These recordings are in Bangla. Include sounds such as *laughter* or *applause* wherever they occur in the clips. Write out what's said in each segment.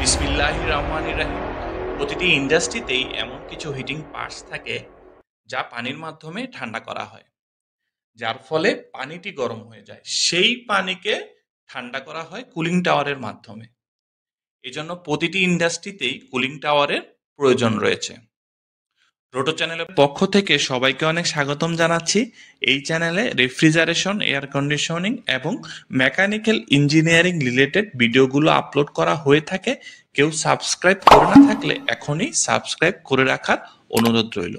বিসমিল্লাহ রহমান রাহিম প্রতিটি ইন্ডাস্ট্রিতেই এমন কিছু হিটিং পার্টস থাকে যা পানির মাধ্যমে ঠান্ডা করা হয় যার ফলে পানিটি গরম হয়ে যায় সেই পানিকে ঠান্ডা করা হয় কুলিং টাওয়ারের মাধ্যমে এজন্য প্রতিটি ইন্ডাস্ট্রিতেই কুলিং টাওয়ারের প্রয়োজন রয়েছে রোটো চ্যানেলের পক্ষ থেকে সবাইকে অনেক স্বাগতম জানাচ্ছি এই চ্যানেলে রেফ্রিজারেশন এয়ার কন্ডিশনিং এবং মেকানিক্যাল ইঞ্জিনিয়ারিং রিলেটেড ভিডিওগুলো আপলোড করা হয়ে থাকে কেউ সাবস্ক্রাইব করে না থাকলে এখনই সাবস্ক্রাইব করে রাখার অনুরোধ রইল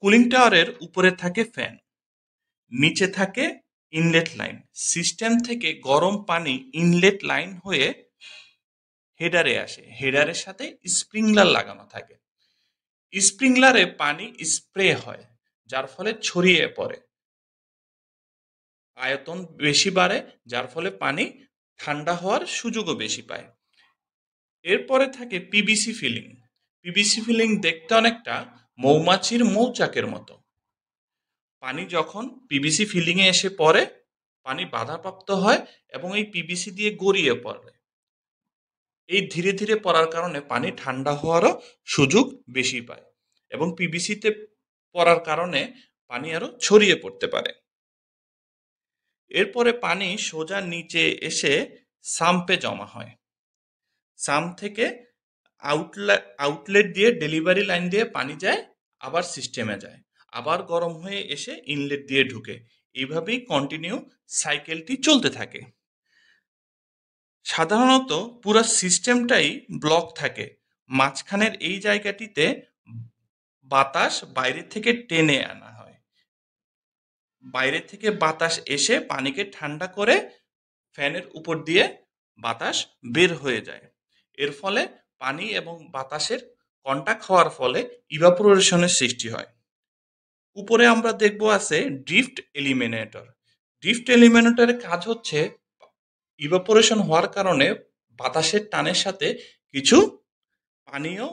কুলিং টাওয়ারের উপরে থাকে ফ্যান নিচে থাকে ইনলেট লাইন সিস্টেম থেকে গরম পানি ইনলেট লাইন হয়ে হেডারে আসে হেডারের সাথে স্প্রিংলার লাগানো থাকে স্প্রিংলারে পানি স্প্রে হয় যার ফলে ছড়িয়ে পড়ে আয়তন বেশি বাড়ে যার ফলে পানি ঠান্ডা হওয়ার সুযোগও বেশি পায় এরপরে থাকে পিবিসি ফিলিং পিবিসি ফিলিং দেখতে অনেকটা মৌমাছির মৌচাকের মতো পানি যখন পিবিসি ফিলিংয়ে এসে পড়ে পানি বাধাপ্রাপ্ত হয় এবং এই পিবিসি দিয়ে গড়িয়ে পড়ে এই ধীরে ধীরে পড়ার কারণে পানি ঠান্ডা হওয়ারও সুযোগ বেশি পায় এবং পিবিসিতে পড়ার কারণে পানি আরও ছড়িয়ে পড়তে পারে এরপরে পানি সোজা নিচে এসে সাম্পে জমা হয় সাম থেকে আউটলা আউটলেট দিয়ে ডেলিভারি লাইন দিয়ে পানি যায় আবার সিস্টেমে যায় আবার গরম হয়ে এসে ইনলেট দিয়ে ঢুকে এইভাবেই কন্টিনিউ সাইকেলটি চলতে থাকে সাধারণত পুরো সিস্টেমটাই ব্লক থাকে মাঝখানের এই জায়গাটিতে বাতাস বাইরে থেকে টেনে আনা হয় বাইরে থেকে বাতাস এসে পানিকে ঠান্ডা করে ফ্যানের উপর দিয়ে বাতাস বের হয়ে যায় এর ফলে পানি এবং বাতাসের কন্টাক্ট হওয়ার ফলে ইভাপোরেশনের সৃষ্টি হয় উপরে আমরা দেখব আছে ড্রিফ্ট এলিমিনেটর ড্রিফ্ট এলিমিনেটরের কাজ হচ্ছে ইভাপোরেশন হওয়ার কারণে বাতাসের টানের সাথে কিছু পানিও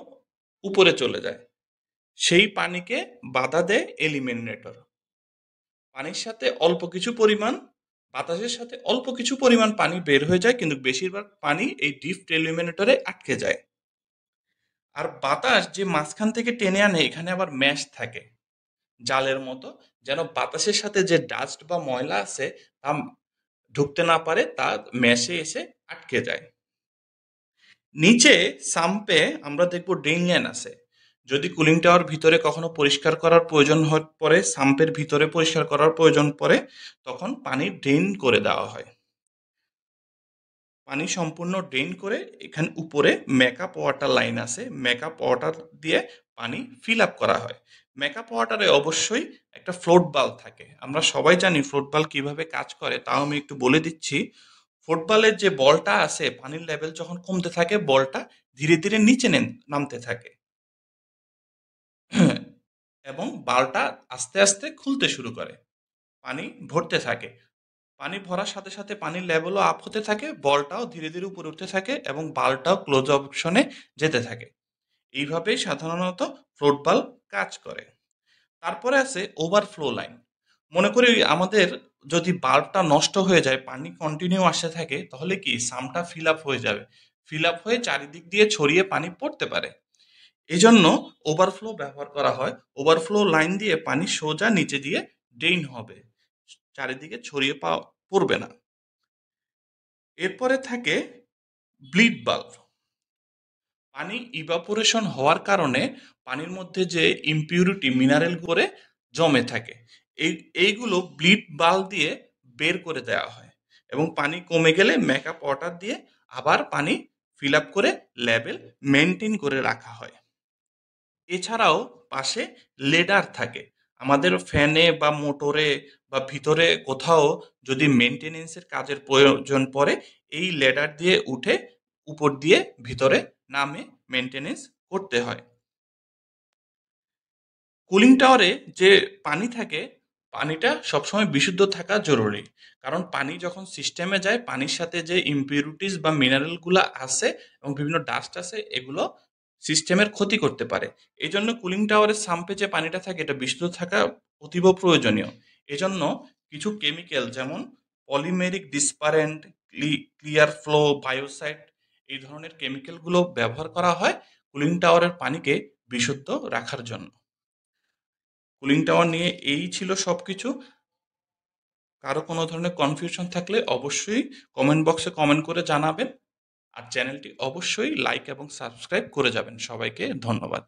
উপরে চলে যায় সেই পানিকে বাধা দেয় এলিমিনেটর পানির সাথে অল্প কিছু পরিমাণ বাতাসের সাথে অল্প কিছু পরিমাণ পানি বের হয়ে যায় কিন্তু বেশিরভাগ পানি এই ডিফট এলিমিনেটরে আটকে যায় আর বাতাস যে মাঝখান থেকে টেনে আনে এখানে আবার ম্যাশ থাকে জালের মতো যেন বাতাসের সাথে যে ডাস্ট বা ময়লা আছে তা ঢুকতে না পারে তা ম্যাশে এসে আটকে যায় নিচে সাম্পে আমরা দেখব ড্রেন লাইন আছে যদি কুলিং টাওয়ার ভিতরে কখনো পরিষ্কার করার প্রয়োজন পড়ে সাম্পের ভিতরে পরিষ্কার করার প্রয়োজন পড়ে তখন পানি ড্রেন করে দেওয়া হয় পানি সম্পূর্ণ ড্রেন করে এখানে উপরে মেকআপ ওয়াটার লাইন আছে মেকআপ ওয়াটার দিয়ে পানি ফিল আপ করা হয় মেকআপ ওয়াটারে অবশ্যই একটা ফ্লোট বাল থাকে আমরা সবাই জানি ফ্লোট বাল কাজ করে তাও আমি একটু বলে দিচ্ছি ফুটবলের যে বলটা আছে পানির লেভেল যখন কমতে থাকে বলটা ধীরে ধীরে নিচে নামতে থাকে *clears throat* এবং বালটা আস্তে আস্তে খুলতে শুরু করে পানি ভরতে থাকে পানি ভরার সাথে সাথে পানির লেভেলও আপ হতে থাকে বলটাও ধীরে ধীরে উপরে উঠতে থাকে এবং বালটাও ক্লোজ অপশনে যেতে থাকে এইভাবেই সাধারণত ফ্লোট বাল্ব কাজ করে তারপরে আছে ওভারফ্লো লাইন মনে করি আমাদের যদি বাল্বটা নষ্ট হয়ে যায় পানি কন্টিনিউ আসে থাকে তাহলে কি সামটা ফিল আপ হয়ে যাবে ফিল আপ হয়ে চারিদিক দিয়ে ছড়িয়ে পানি পড়তে পারে এই জন্য ওভারফ্লো ব্যবহার করা হয় ওভারফ্লো লাইন দিয়ে পানি সোজা নিচে দিয়ে ড্রেন হবে চারিদিকে ছড়িয়ে পা পড়বে না এরপরে থাকে ব্লিড বাল্ব পানি ইভাপোরেশন হওয়ার কারণে পানির মধ্যে যে ইম্পিউরিটি মিনারেল করে জমে থাকে এই এইগুলো ব্লিড বাল দিয়ে বের করে দেওয়া হয় এবং পানি কমে গেলে মেকআপ ওয়াটার দিয়ে আবার পানি ফিল আপ করে লেভেল মেনটেন করে রাখা হয় এছাড়াও পাশে লেডার থাকে আমাদের ফ্যানে বা মোটরে বা ভিতরে কোথাও যদি মেনটেনেন্সের কাজের প্রয়োজন পড়ে এই লেডার দিয়ে উঠে উপর দিয়ে ভিতরে নামে মেনটেনেন্স করতে হয় কুলিং টাওয়ারে যে পানি থাকে পানিটা সবসময় বিশুদ্ধ থাকা জরুরি কারণ পানি যখন সিস্টেমে যায় পানির সাথে যে ইম্পিউরিটিস বা মিনারেলগুলো আছে এবং বিভিন্ন ডাস্ট আছে এগুলো সিস্টেমের ক্ষতি করতে পারে এই জন্য কুলিং টাওয়ারের সাম্পে যে পানিটা থাকে এটা বিশুদ্ধ থাকা অতীব প্রয়োজনীয় এজন্য কিছু কেমিক্যাল যেমন polymeric dispersant clear flow biocide এই ধরনের কেমিক্যালগুলো ব্যবহার করা হয় কুলিং টাওয়ারের পানিকে বিশুদ্ধ রাখার জন্য কুলিং টাওয়ার নিয়ে এই ছিল সব কিছু কারো কোনো ধরনের কনফিউশন থাকলে অবশ্যই কমেন্ট বক্সে কমেন্ট করে জানাবেন আর চ্যানেলটি অবশ্যই লাইক এবং সাবস্ক্রাইব করে যাবেন সবাইকে ধন্যবাদ